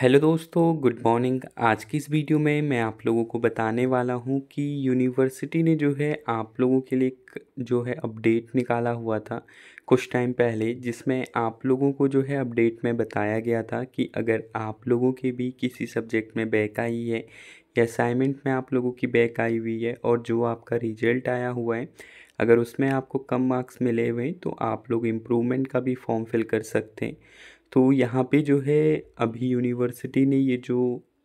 hello दोस्तों good morning आज की इस वीडियो में मैं आप लोगों को बताने वाला हूं कि यूनिवर्सिटी ने जो है आप लोगों के लिए जो है अपडेट निकाला हुआ था कुछ टाइम पहले जिसमें आप लोगों को जो है अपडेट में बताया गया था कि अगर आप लोगों के भी किसी सब्जेक्ट में बैक आई है या असाइनमेंट में आप लोगों की बैक आई हुई है और जो आपका रिजल्ट आया हुआ है अगर उसमें आपको कम मार्क्स मिले हुए तो आप लोग इम्प्रूवमेंट का भी फॉर्म फिल कर सकते हैं तो यहाँ पे जो है अभी यूनिवर्सिटी ने ये जो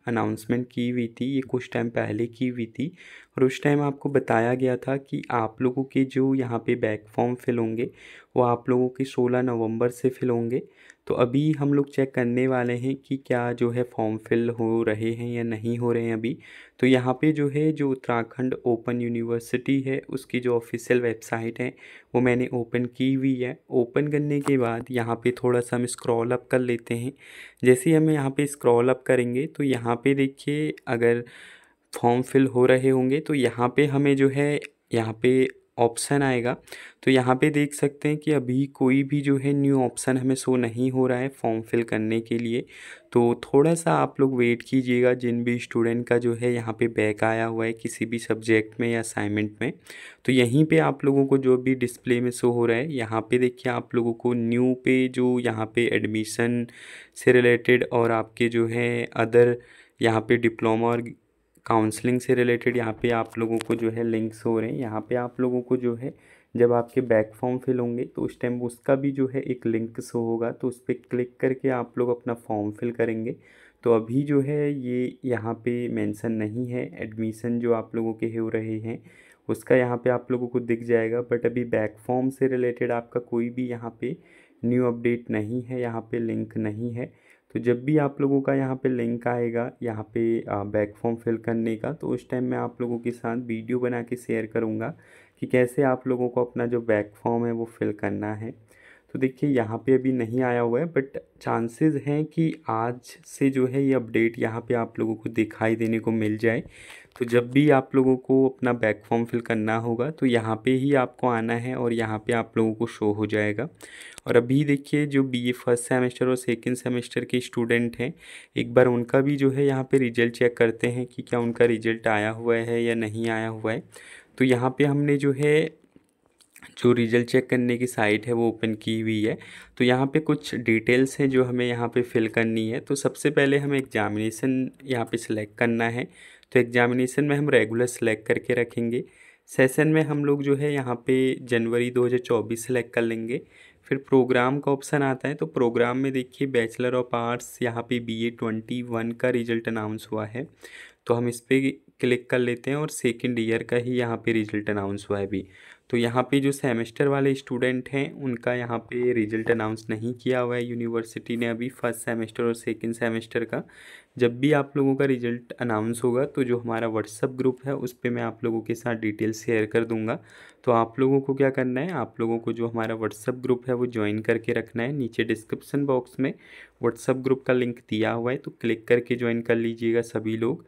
अनाउंसमेंट की हुई थी ये कुछ टाइम पहले की हुई थी और उस टाइम आपको बताया गया था कि आप लोगों के जो यहाँ पे बैक फॉर्म फिल होंगे वो आप लोगों के 16 नवंबर से फिल होंगे तो अभी हम लोग चेक करने वाले हैं कि क्या जो है फॉर्म फिल हो रहे हैं या नहीं हो रहे हैं अभी तो यहाँ पे जो है जो उत्तराखंड ओपन यूनिवर्सिटी है उसकी जो ऑफिशियल वेबसाइट है वो मैंने ओपन की हुई है ओपन करने के बाद यहाँ पे थोड़ा सा हम स्क्रॉल अप कर लेते हैं जैसे ही हम यहाँ पे स्क्रॉल अप करेंगे तो यहाँ पे देखिए अगर फॉर्म फिल हो रहे होंगे तो यहाँ पे हमें जो है यहाँ पे ऑप्शन आएगा तो यहाँ पे देख सकते हैं कि अभी कोई भी जो है न्यू ऑप्शन हमें शो नहीं हो रहा है फॉर्म फिल करने के लिए तो थोड़ा सा आप लोग वेट कीजिएगा जिन भी स्टूडेंट का जो है यहाँ पे बैक आया हुआ है किसी भी सब्जेक्ट में या असाइनमेंट में तो यहीं पे आप लोगों को जो भी डिस्प्ले में शो हो रहा है यहाँ पर देखिए आप लोगों को न्यू पे जो यहाँ पर एडमिशन से रिलेटेड और आपके जो है अदर यहाँ पे डिप्लोमा और काउंसलिंग से रिलेटेड यहाँ पे आप लोगों को जो है लिंक्स हो रहे हैं यहाँ पे आप लोगों को जो है जब आपके बैक फॉर्म फिल होंगे तो उस टाइम उसका भी जो है एक लिंक शो होगा तो उस पर क्लिक करके आप लोग अपना फॉर्म फिल करेंगे तो अभी जो है ये यहाँ पे मेंशन नहीं है एडमिशन जो आप लोगों के हो रहे हैं उसका यहाँ पे आप लोगों को दिख जाएगा बट अभी बैक फॉर्म से रिलेटेड आपका कोई भी यहाँ पे न्यू अपडेट नहीं है यहाँ पे लिंक नहीं है तो जब भी आप लोगों का यहाँ पे लिंक आएगा यहाँ पे बैक फॉर्म फिल करने का तो उस टाइम मैं आप लोगों के साथ वीडियो बना के शेयर करूँगा कि कैसे आप लोगों को अपना जो बैक फॉर्म है वो फिल करना है तो देखिए यहाँ पे अभी नहीं आया हुआ है बट चांसेस हैं कि आज से जो है ये अपडेट यहाँ पे आप लोगों को दिखाई देने को मिल जाए तो जब भी आप लोगों को अपना बैक फॉर्म फिल करना होगा तो यहाँ पे ही आपको आना है और यहाँ पे आप लोगों को शो हो जाएगा और अभी देखिए जो बी ए फर्स्ट सेमेस्टर और सेकेंड सेमेस्टर के स्टूडेंट हैं एक बार उनका भी जो है यहाँ पे रिजल्ट चेक करते हैं कि क्या उनका रिजल्ट आया हुआ है या नहीं आया हुआ है तो यहाँ पर हमने जो है जो रिजल्ट चेक करने की साइट है वो ओपन की हुई है तो यहाँ पे कुछ डिटेल्स हैं जो हमें यहाँ पे फिल करनी है तो सबसे पहले हमें एग्जामिनेशन यहाँ पे सिलेक्ट करना है तो एग्जामिनेशन में हम रेगुलर सेलेक्ट करके रखेंगे सेशन में हम लोग जो है यहाँ पे जनवरी 2024 सेलेक्ट कर लेंगे फिर प्रोग्राम का ऑप्शन आता है तो प्रोग्राम में देखिए बैचलर ऑफ आर्ट्स यहाँ पे बी ए ट्वेंटी वन का रिजल्ट अनाउंस हुआ है तो हम इस पर क्लिक कर लेते हैं और सेकेंड ईयर का ही यहाँ पे रिजल्ट अनाउंस हुआ है अभी तो यहाँ पे जो सेमेस्टर वाले स्टूडेंट हैं उनका यहाँ पे रिजल्ट अनाउंस नहीं किया हुआ है यूनिवर्सिटी ने अभी फर्स्ट सेमेस्टर और सेकंड सेमेस्टर का जब भी आप लोगों का रिजल्ट अनाउंस होगा तो जो हमारा व्हाट्सअप ग्रुप है उस पर मैं आप लोगों के साथ डिटेल शेयर कर दूंगा तो आप लोगों को क्या करना है आप लोगों को जो हमारा व्हाट्सअप ग्रुप है वो ज्वाइन करके रखना है नीचे डिस्क्रिप्सन बॉक्स में व्हाट्सअप ग्रुप का लिंक दिया हुआ है तो क्लिक करके ज्वाइन कर लीजिएगा सभी लोग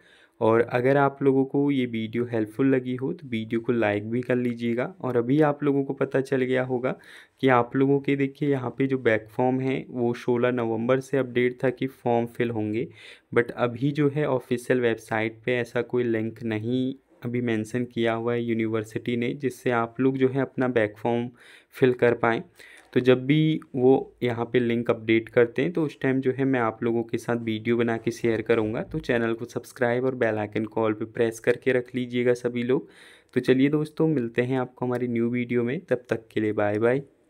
और अगर आप लोगों को ये वीडियो हेल्पफुल लगी हो तो वीडियो को लाइक भी कर लीजिएगा और अभी आप लोगों को पता चल गया होगा कि आप लोगों के देखिए यहाँ पे जो बैक फॉर्म है वो 16 नवंबर से अपडेट था कि फॉर्म फिल होंगे बट अभी जो है ऑफिशियल वेबसाइट पे ऐसा कोई लिंक नहीं अभी मेंशन किया हुआ है यूनिवर्सिटी ने जिससे आप लोग जो है अपना बैक फॉर्म फिल कर पाएँ तो जब भी वो यहाँ पे लिंक अपडेट करते हैं तो उस टाइम जो है मैं आप लोगों के साथ वीडियो बना के शेयर करूँगा तो चैनल को सब्सक्राइब और बेल आइकन कॉल पे प्रेस करके रख लीजिएगा सभी लोग तो चलिए दोस्तों मिलते हैं आपको हमारी न्यू वीडियो में तब तक के लिए बाय बाय